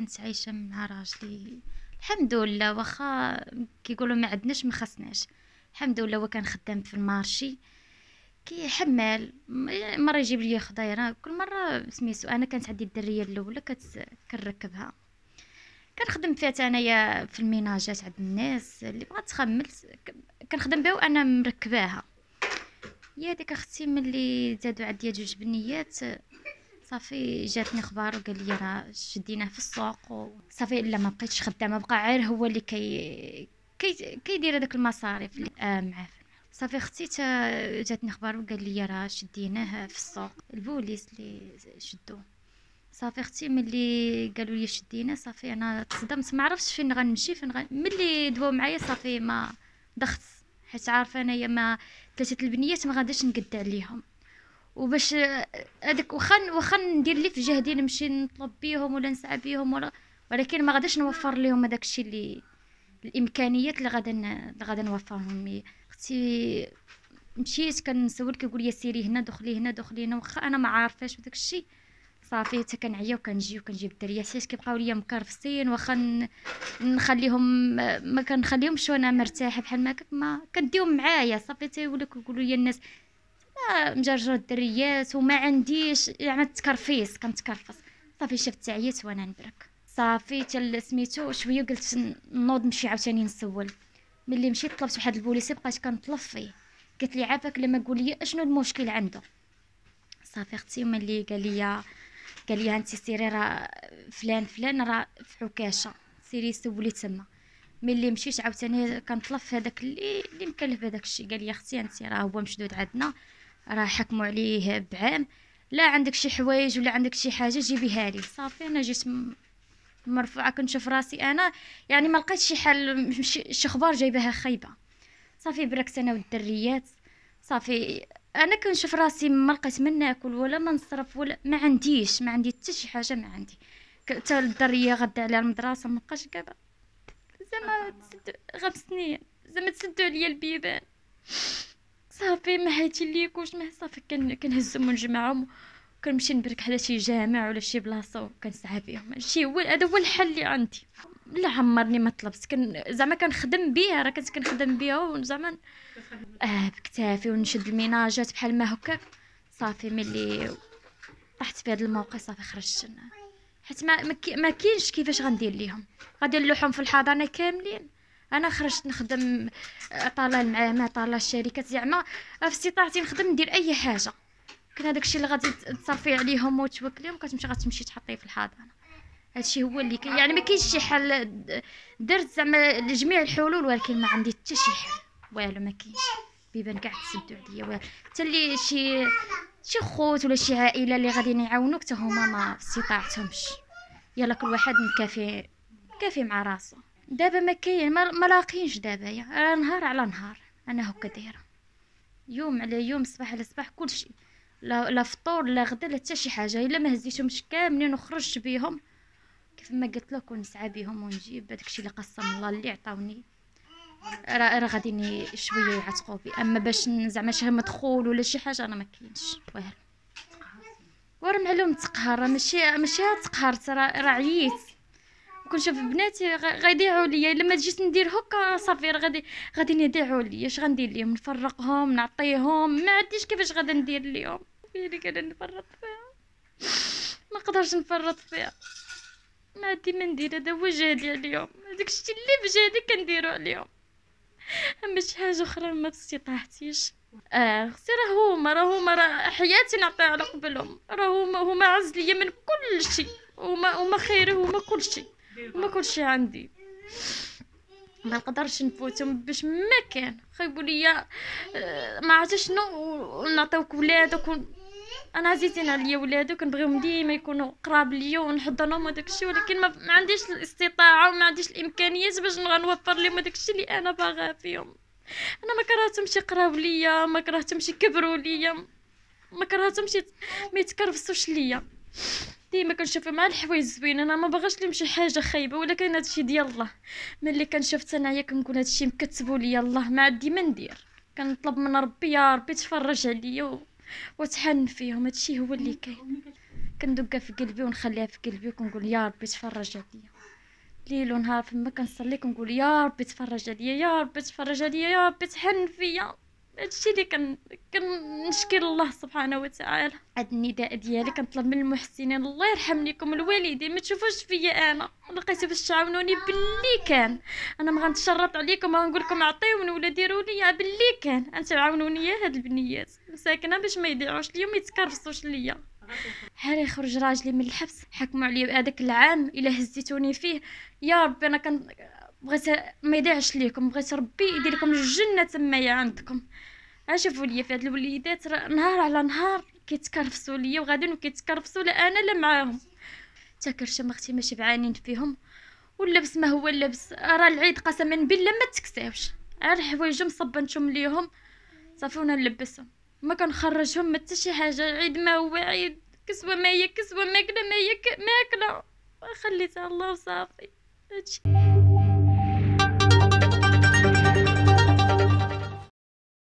كنت عايشه مع راجلي الحمد لله واخا كيقولوا ما عندناش ما خصناش الحمد لله هو كان خدام في المارشي حمال مره يجيب لي خضيره كل مره سميتو انا كانت عندي الدريه الاولى كنركبها كنخدم فيها انايا في الميناجات عند الناس اللي بغات تخمل كنخدم بها وانا مركباها يا ديك اختي ملي زادوا عندي جوج بنيات صافي جاتني اخبار وقال لي راه شديناه في السوق وصافي لا ما بقيتش خدامه بقى غير هو اللي كي كيدير كي هذاك المصاريف اللي آه معاه صافي اختي جاتني اخبار وقال لي راه شديناه في السوق البوليس اللي شدوه صافي اختي ملي قالوا لي شدينا صافي انا تصدمت ما عرفتش فين غنمشي فين غن... ملي دواو معايا صافي ما دخت حيت عارفه انايا ما ثلاثه البنيات ما غاديش نقد عليهم وباش هذاك واخا واخا ندير اللي في جهدي نمشي نطلب بيهم ولا نسعى بيهم ولا ولكن ما غاداش نوفر لهم هذاك الشيء اللي الامكانيات اللي غادا اللي غادا نوفرهم اختي مشيت كنسول كيقول لي سيري هنا دخلي هنا دخلي هنا واخا انا ما عارفاش وداك الشيء صافي حتى كنعيا وكنجي وكنجيب الدريات حيت كيبقاو ليا مكرفسين واخا نخليهم ما كنخليهمش وانا مرتاحه بحال ما كنديهم معايا صافي تيولوا لي الناس مجرجر الدريات وما عنديش يعني تكرفيس كنت كنتكرفص صافي شفت تعيت وانا نبرك صافي تال سميتو شويه قلت نوض نمشي عاوتاني نسول ملي مشيت طلبت واحد البوليسي بقيت كنطلب فيه قلت لي عافاك لما قول لي اشنو المشكل عنده صافي اختي ملي قال لي قال لي انت سيري راه فلان فلان راه في حكاشه سيري سولي تما ملي مشيت عاوتاني كنطلب في هذاك اللي اللي مكلف بهذاك الشيء قال لي اختي انت راه هو مشدود عندنا راه حكموا عليه بعام لا عندك شي حوايج ولا عندك شي حاجه جيبيها لي صافي انا جيت مرفوعه كنشوف راسي انا يعني ما لقيت شي حل شي اخبار جايباها خايبه صافي بركت انا والدريات صافي انا كنشوف راسي ما لقيت من ناكل ولا ما نصرف ولا ما عنديش ما عندي حتى شي حاجه ما عندي حتى الدريه غدا على المدرسه ما بقاش كذا زعما غمسني زعما تسدوا عليا البيبان صافي ما هاتي ليكوش ما صافي كن كنهزهم ونجمعهم كنمشي نبرك على شي جامع ولا شي بلاصه وكنسعى فيهم هادشي هو هذا هو الحل اللي عندي لا عمرني ما طلبت كن زعما كنخدم بها راه كنت كنخدم بها وزعما اه بكتافي ونشد الميناجات بحال ما هكاك صافي ملي طحت في هذا الموقع صافي خرجت حيت ما ما كاينش كيفاش غندير ليهم غادي نلوحهم في الحضانه كاملين انا خرجت نخدم آه، طلال مع ما طلال الشركات زعما آه، في استطاعتي نخدم ندير اي حاجه كان هذاك الشيء اللي غادي تصرفي عليهم وتوكليهم كتمشي غتمشي تحطيه في الحضانه هادشي هو اللي كي يعني ما كاينش شي حل درت زعما جميع الحلول ولكن ما عندي حتى شي حل والو ما كاينش بيبان كاع تسدوا عليا والو حتى اللي شي شي خوت ولا شي عائله اللي غاديين يعاونوك حتى هما ما استطاعتهمش يلا كل واحد مكافي مكافي مع راسه دابا ما كاين ما لاقينش دابا راه نهار على نهار انا هكا دايره يوم على يوم صباح على صباح كلشي لا لا فطور لا غدا لا حتى شي حاجه الا ما هزيتهمش كاملين وخرجت بيهم كيف ما قلت لك ونسعى بيهم ونجيب داكشي اللي قسم الله اللي عطاوني راه راه غادي شويه يعتقوا بي اما باش زعما شي مدخول ولا شي حاجه انا ما كاينش والو ورا معلوم تقهر ماشي ماشي تقهرت راه عييت كنشوف بناتي غيضيعوا ليا لما جيت ندير هكا صافي غادي غادي يضيعوا ليا اش غندير ليهم نفرقهم نعطيهم ما عنديش كيفاش غادي ندير ليهم اللي كان نفرط فيها ما نقدرش نفرط فيها ما عندي ما ندير هذا هو جهدي اليوم هذاك الشيء اللي بجهدي كنديرو عليهم اما شي حاجه اخرى ما استطعتيش اه خصي راه هما راه هما حياتي نعطيها على قبلهم راه هما هما عز ليا من كل شيء هما هما خير هما كل شيء ما كلشي عندي ما نقدرش نفوتهم باش ما كان خيبوا ليا آه، ما عرفتش شنو نعطيوك ولادك و... انا عزيزين عليا ولادك كنبغيهم ديما يكونوا قراب ليا ونحضنهم وداك الشيء ولكن ما, ما عنديش الاستطاعه وما عنديش الامكانيات باش نوفر لهم داك الشيء اللي انا باغاه فيهم انا ما كرهتهمش يقراو ليا ما كرهتهمش يكبروا ليا ما كرهتهمش ما يتكرفسوش ليا ديما كنشوف مع الحوايج زوينه انا ما باغاش نمشي حاجه خايبه ولكن هادشي ديال الله ملي كنشوف انايا كنقول هادشي مكتبو ليا الله ما عندي ما ندير كنطلب من ربي يا ربي تفرج عليا و... وتحن فيهم هادشي هو اللي كاين كندقها في قلبي ونخليها في قلبي وكنقول يا ربي تفرج عليا ليل ونهار فما كنصلي كنقول يا ربي تفرج عليا يا ربي تفرج عليا يا ربي تحن فيا هادشي اللي كن كنشكي الله سبحانه وتعالى هاد النداء ديالي كنطلب من المحسنين الله يرحم ليكم الوالدين ما تشوفوش فيا انا لقيتو باش تعاونوني باللي كان انا ما غنتشرط عليكم غنقول لكم عطيوني ولا ديروا لي باللي كان انت عاونوني هاد البنيات ساكنه باش ما يضيعوش ليا وما يتكرفصوش ليا هاري يخرج راجلي من الحبس حكموا عليا بهذاك العام الا هزيتوني فيه يا ربي انا كن بغيت ما يضيعش ليكم بغيت ربي يدير لكم الجنه تمايا عندكم اشوفوا لي في هاد الوليدات نهار على نهار كيتكرفسوا ليا وغاديين كيتكرفسوا لا انا لا معاهم حتى كرشم اختي ماشي بعانين فيهم واللبس ما هو اللبس راه العيد قسما بالله ما تكساوش غير حوايجهم صبنتهم ليهم صافي وانا نلبسهم ما كنخرجهم ما حتى شي حاجه عيد ما هو عيد كسوه ما هي كسوه ماكله ما هي ماكله خليتها الله وصافي هادشي